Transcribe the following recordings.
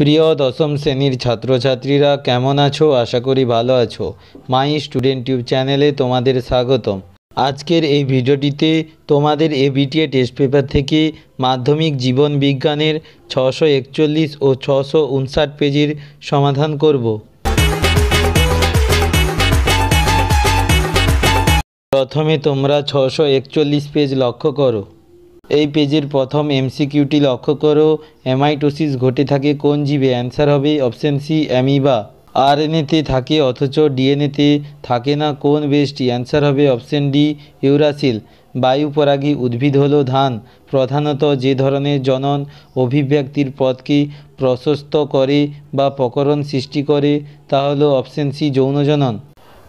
প্রিয় দশম শ্রেণীর ছাত্রছাত্রীরা কেমন আছো আশা করি ভালো আছো মাই স্টুডেন্ট টিউব চ্যানেলে তোমাদের স্বাগতম আজকের এই ভিডিওটিতে তোমাদের এবিটিএ টেস্ট পেপার থেকে মাধ্যমিক জীবন বিজ্ঞানের ছশো একচল্লিশ ও ছশো উনষাট পেজের সমাধান করব প্রথমে তোমরা ছশো একচল্লিশ পেজ লক্ষ্য করো এই পেজের প্রথম এমসিকিউটি লক্ষ্য করো অ্যামাইটোসিস ঘটে থাকে কোন জীবে অ্যান্সার হবে অপশান সি অ্যামিবা আরএনএতে থাকে অথচ ডিএনএতে থাকে না কোন বেস্টি অ্যান্সার হবে অপশান ডি ইউরাসিল বায়ুপরাগী উদ্ভিদ হল ধান প্রধানত যে ধরনের জনন অভিব্যক্তির পথকে প্রশস্ত করে বা প্রকরণ সৃষ্টি করে তা হল অপশান সি যৌনজনন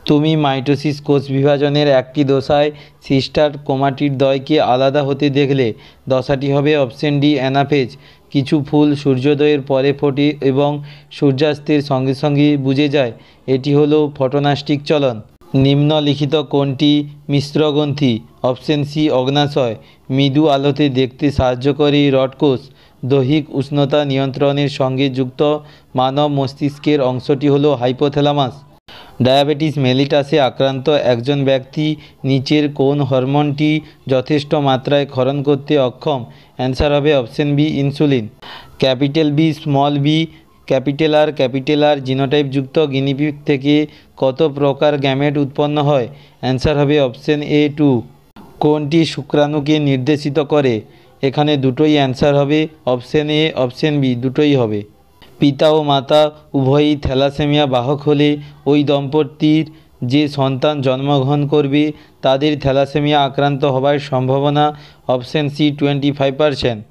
তুমি মাইটোসিস কোষ বিভাজনের একটি দশায় সিস্টার কোমাটির দ্বয়কে আলাদা হতে দেখলে দশাটি হবে অপশন ডি অ্যানাফেজ কিছু ফুল সূর্যোদয়ের পরে ফোটে এবং সূর্যাস্তের সঙ্গে সঙ্গে বুঝে যায় এটি হলো ফটোনাস্টিক চলন নিম্নলিখিত কোনটি মিশ্রগ্রন্থি অপশন সি অগ্নাশয় মৃদু আলোতে দেখতে সাহায্য করে রডকোষ দৈহিক উষ্ণতা নিয়ন্ত্রণের সঙ্গে যুক্ত মানব মস্তিষ্কের অংশটি হলো হাইপোথ্যালামাস ডায়াবেটিস মেলিটাসে আক্রান্ত একজন ব্যক্তি নিচের কোন হরমোনটি যথেষ্ট মাত্রায় ক্ষরণ করতে অক্ষম অ্যান্সার হবে option B insulin capital B small B capital R capital R জিনোটাইপযুক্ত গিনিপিক থেকে কত প্রকার গ্যামেট উৎপন্ন হয় অ্যান্সার হবে অপশন এ টু কোনটি শুক্রাণুকে নির্দেশিত করে এখানে দুটোই অ্যান্সার হবে অপশন এ অপশন বি দুটোই হবে পিতা ও মাতা উভয়ই থ্যালাসেমিয়া বাহক হলে ওই দম্পতির যে সন্তান জন্মগ্রহণ করবে তাদের থ্যালাসেমিয়া আক্রান্ত হওয়ার সম্ভাবনা option C twenty five percent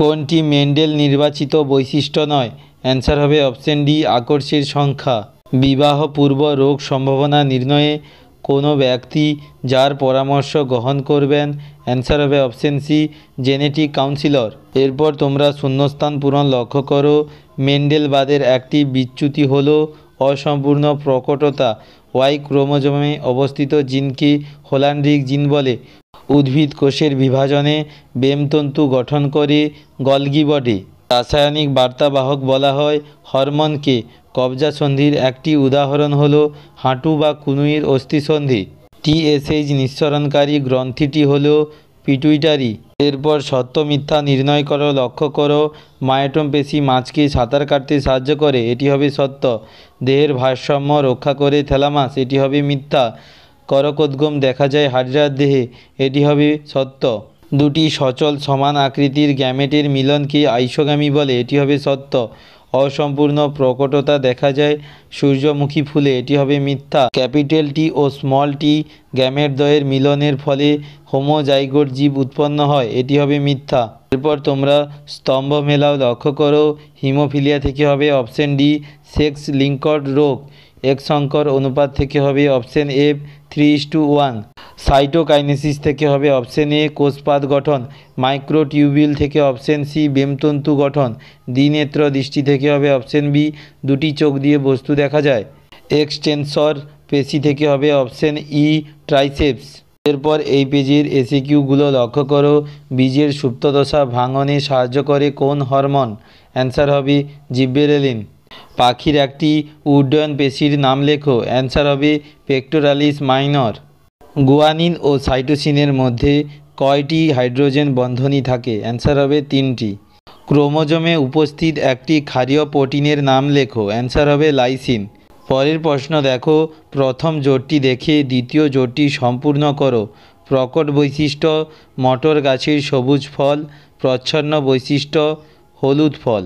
কোনটি মেন্ডেল নির্বাচিত বৈশিষ্ট্য নয় অ্যান্সার হবে অপশন ডি আকর্ষের সংখ্যা বিবাহ পূর্ব রোগ সম্ভাবনা নির্ণয়ে কোনো ব্যক্তি যার পরামর্শ গ্রহণ করবেন অ্যান্সার হবে অপশন সি জেনেটিক কাউন্সিলর এরপর তোমরা শূন্যস্থান পূরণ লক্ষ্য করো মেন্ডেলবাদের একটি বিচ্যুতি হলো অসম্পূর্ণ প্রকটতা ওয়াই ক্রোমোজোমে অবস্থিত জিনকে হোলান্ড্রিক জিন বলে উদ্ভিদ কোষের বিভাজনে বেমতন্তু গঠন করে গলগি বডি রাসায়নিক বার্তাবাহক বলা হয় হরমোনকে কবজা সন্ধির একটি উদাহরণ হল হাঁটু বা কুনুইয়ের অস্থিসন্ধি টিএসএইচ নিঃসরণকারী গ্রন্থিটি হল পিটুইটারি এরপর সত্য মিথ্যা নির্ণয় করো লক্ষ্য করো মায়োটম পেশি মাছকে সাঁতার কাটতে সাহায্য করে এটি হবে সত্য দেহের ভারসাম্য রক্ষা করে থ্যালামাস এটি হবে মিথ্যা করকোদ্গম দেখা যায় হাজরার দেহে এটি হবে সত্য দুটি সচল সমান আকৃতির গ্যামেটের মিলনকে আইসোগ্যামি বলে এটি হবে সত্য অসম্পূর্ণ প্রকটতা দেখা যায় সূর্যমুখী ফুলে এটি হবে মিথ্যা ক্যাপিটাল টি ও স্মল টি গ্যামের দয়ের মিলনের ফলে হোমোজাইগোট জীব উৎপন্ন হয় এটি হবে মিথ্যা এরপর তোমরা স্তম্ভ মেলাও লক্ষ্য করো হিমোফিলিয়া থেকে হবে অপশন ডি সেক্স লিঙ্কড রোগ এক সংকর অনুপাত থেকে হবে option F three is to one cytokinesis থেকে হবে অপশন এ কোষপাত গঠন মাইক্রোটিউবিল থেকে অপশন সি বেমতন্তু গঠন দ্বিনেত্র দৃষ্টি থেকে হবে অপশন বি দুটি চোখ দিয়ে বস্তু দেখা যায় এক্সটেনসর পেশি থেকে হবে অপশন ই ট্রাইসেপস এরপর এই পেজের এসিকিউগুলো লক্ষ্য করো বীজের সুপ্তদশা ভাঙনে সাহায্য করে কোন হরমোন অ্যান্সার হবে জিব্বেরেলিন পাখির একটি উড্ডয়ন পেশির নাম লেখো অ্যান্সার হবে পেক্টোরালিস মাইনর গুয়ানিন ও সাইটোসিনের মধ্যে কয়টি হাইড্রোজেন বন্ধনী থাকে অ্যান্সার হবে তিনটি ক্রোমোজোমে উপস্থিত একটি ক্ষারীয় প্রোটিনের নাম লেখো অ্যান্সার হবে লাইসিন পরের প্রশ্ন দেখো প্রথম জোটটি দেখে দ্বিতীয় জোটটি সম্পূর্ণ করো প্রকট বৈশিষ্ট্য মটর গাছের সবুজ ফল প্রচ্ছন্ন বৈশিষ্ট্য হলুদ ফল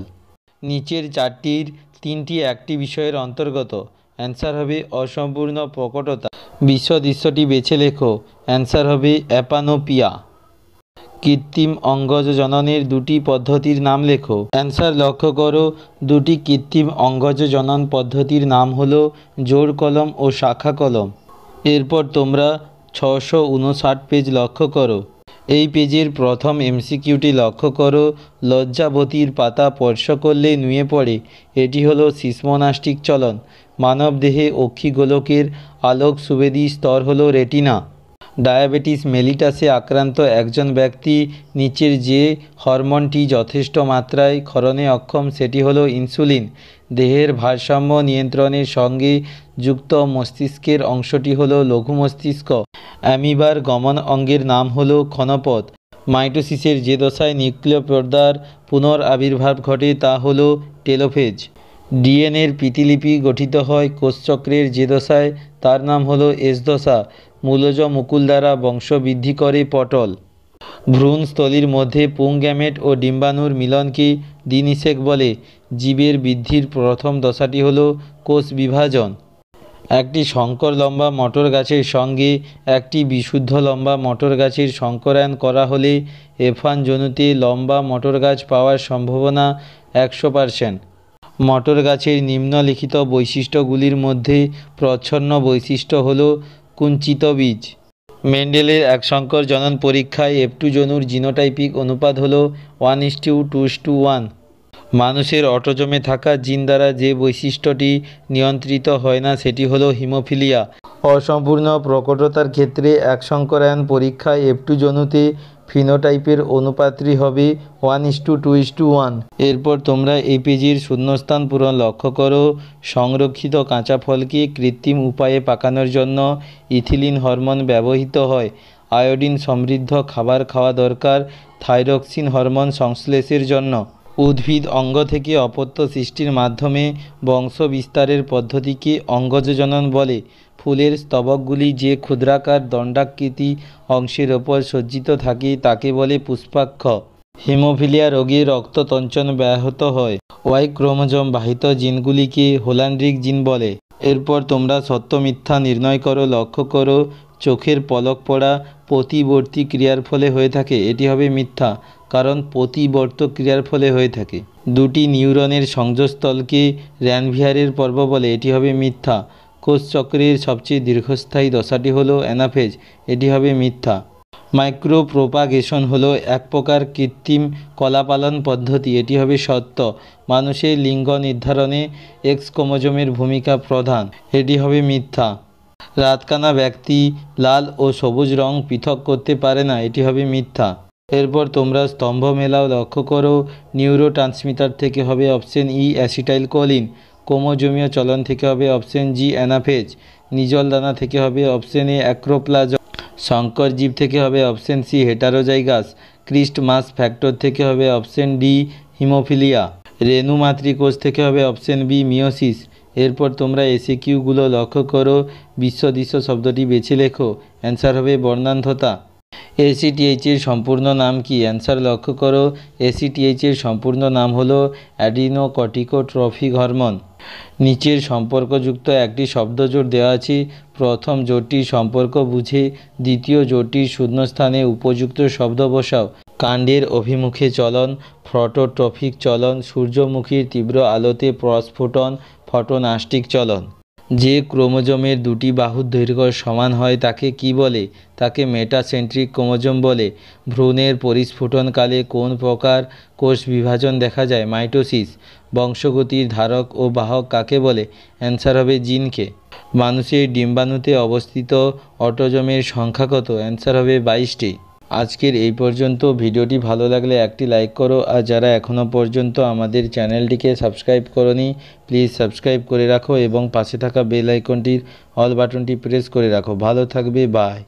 নিচের চারটির তিনটি একটি বিষয়ের অন্তর্গত অ্যান্সার হবে অসম্পূর্ণ প্রকটতা বিশ্ব দৃশ্যটি বেছে লেখো অ্যান্সার হবে অ্যাপানোপিয়া কৃত্রিম অঙ্গজ জননের দুটি পদ্ধতির নাম লেখো অ্যান্সার লক্ষ্য করো দুটি কৃত্রিম অঙ্গজ জনন পদ্ধতির নাম হলো জোর কলম ও শাখা কলম এরপর তোমরা ছশো উনষাট পেজ লক্ষ্য করো এই প্রথম এমসিকিউটি লক্ষ্য করো লজ্জাবতীর পাতা স্পর্শ করলে নুয়ে পড়ে এটি হলো সিসমোনাস্টিক চলন মানবদেহে অক্ষিগোলকের আলোক সুবেদী স্তর হলো রেটিনা ডায়াবেটিস মেলিটাসে আক্রান্ত একজন ব্যক্তি নিচের যে হরমোনটি যথেষ্ট মাত্রায় ক্ষরণে অক্ষম সেটি হলো ইনসুলিন দেহের ভারসাম্য নিয়ন্ত্রণের সঙ্গে যুক্ত মস্তিষ্কের অংশটি হলো লঘু মস্তিষ্ক অ্যামিবার গমন অঙ্গের নাম হলো ক্ষণপথ মাইটোসিসের যে দশায় নিউক্লিয় পর্দার পুনর আবির্ভাব ঘটে তা হলো টেলোফেজ ডিএনএর প্রীতিলিপি গঠিত হয় কোষচক্রের যে দশায় তার নাম হলো এস দশা মূলজ মুকুল দ্বারা বংশবৃদ্ধি করে পটল ভ্রূণস্থলীর মধ্যে পুং গ্যামেট ও ডিম্বাণুর মিলনকে দিনিসেক বলে জীবের বৃদ্ধির প্রথম দশাটি হল কোষ বিভাজন একটি শঙ্কর লম্বা মটর গাছের সঙ্গে একটি বিশুদ্ধ লম্বা মটর গাছের সংকরায়ন করা হলে এফান জনুতে লম্বা মটর গাছ পাওয়ার সম্ভাবনা একশো পারসেন্ট মটর গাছের নিম্নলিখিত বৈশিষ্ট্যগুলির মধ্যে প্রচ্ছন্ন বৈশিষ্ট্য হল কুঞ্চিত বীজ মেন্ডেলের এক সংকর জনন পরীক্ষায় এফটু জনুর জিনোটাইপিক অনুপাত হল one is to two to one মানুষের অটোজমে থাকা জিন দ্বারা যে বৈশিষ্ট্যটি নিয়ন্ত্রিত হয় না সেটি হল হিমোফিলিয়া অসম্পূর্ণ প্রকটতার ক্ষেত্রে এক সংকরায়ন পরীক্ষায় এফটু জনুতে ফিনোটাইপের অনুপাতটি হবে one is to two is to one এরপর তোমরা এপিজির শূন্যস্থান পূরণ লক্ষ্য করো সংরক্ষিত কাঁচা ফলকে কৃত্রিম উপায়ে পাকানোর জন্য ইথিলিন হরমোন ব্যবহৃত হয় আয়োডিন সমৃদ্ধ খাবার খাওয়া দরকার থাইরক্সিন হরমোন সংশ্লেষের জন্য উদ্ভিদ অঙ্গ থেকে অপত্য সৃষ্টির মাধ্যমে বংশ বিস্তারের পদ্ধতিকে অঙ্গযোজনন বলে ফুলের স্তবকগুলি যে ক্ষুদ্রাকার দণ্ডাকৃতি অংশের ওপর সজ্জিত থাকে তাকে বলে পুষ্পাক্ষ হিমোফিলিয়া রোগে তঞ্চন ব্যাহত হয় ওয়াই ক্রোমোজোম বাহিত জিনগুলিকে হোলান্ড্রিক জিন বলে এরপর তোমরা সত্য মিথ্যা নির্ণয় করো লক্ষ্য করো চোখের পলক পড়া প্রতিবর্তী ক্রিয়ার ফলে হয়ে থাকে এটি হবে মিথ্যা কারণ প্রতিবর্ত ক্রিয়ার ফলে হয়ে থাকে দুটি নিউরনের সংযোগস্থলকে র্যানভিয়ারের পর্ব বলে এটি হবে মিথ্যা কোষচক্রের সবচেয়ে দীর্ঘস্থায়ী দশাটি হলো অ্যানাফেজ এটি হবে মিথ্যা মাইক্রোপ্রোপাগেশন হলো এক প্রকার কৃত্রিম কলাপালন পদ্ধতি এটি হবে সত্য মানুষের লিঙ্গ নির্ধারণে এক্স কোমোজমের ভূমিকা প্রধান এটি হবে মিথ্যা রাতকানা ব্যক্তি লাল ও সবুজ রং পৃথক করতে পারে না এটি হবে মিথ্যা এরপর তোমরা স্তম্ভ মেলাও লক্ষ্য করো নিউরো থেকে হবে option E e acetylcholine কোমোজোমীয় চলন থেকে হবে অপশন জি অ্যানাফেজ নিজল দানা থেকে হবে অপশন এ অ্যাক্রোপ্লাজ শঙ্কর জীব থেকে হবে option C heterozygous Christmas factor থেকে হবে অপশন ডি হিমোফিলিয়া রেণু মাতৃকোষ থেকে হবে অপশন বি মিওসিস এরপর তোমরা এসে কিউগুলো লক্ষ্য করো বিশ্ব দৃশ্য শব্দটি বেছে লেখো অ্যান্সার হবে বর্ণান্ধতা এসিটিএইচের সম্পূর্ণ নাম কি অ্যান্সার লক্ষ্য করো এসিটিএইচের সম্পূর্ণ নাম হলো অ্যাডিনোকটিকোট্রফিক হরমোন নিচের সম্পর্কযুক্ত একটি শব্দজোট দেওয়া আছে প্রথম জোটটির সম্পর্ক বুঝে দ্বিতীয় জোড়টির শূন্যস্থানে উপযুক্ত শব্দ বসাও কাণ্ডের অভিমুখে চলন ফটোট্রফিক চলন সূর্যমুখীর তীব্র আলোতে প্রস্ফুটন ফটোনাস্টিক চলন যে ক্রোমোজোমের দুটি বাহুর দৈর্ঘ্য সমান হয় তাকে কী বলে তাকে মেটাসেন্ট্রিক ক্রোমোজোম বলে ভ্রূণের পরিস্ফুটনকালে কোন প্রকার কোষ বিভাজন দেখা যায় মাইটোসিস বংশগতির ধারক ও বাহক কাকে বলে অ্যান্সার হবে জিনকে মানুষের ডিম্বাণুতে অবস্থিত অটোজমের সংখ্যা কত অ্যান্সার হবে বাইশটি আজকের এই পর্যন্ত ভিডিওটি ভালো লাগলে একটি লাইক করো আর যারা এখনও পর্যন্ত আমাদের চ্যানেলটিকে সাবস্ক্রাইব করনি প্লিজ সাবস্ক্রাইব করে রাখো এবং পাশে থাকা বেল আইকনটির অল বাটনটি প্রেস করে রাখো ভালো থাকবে বাই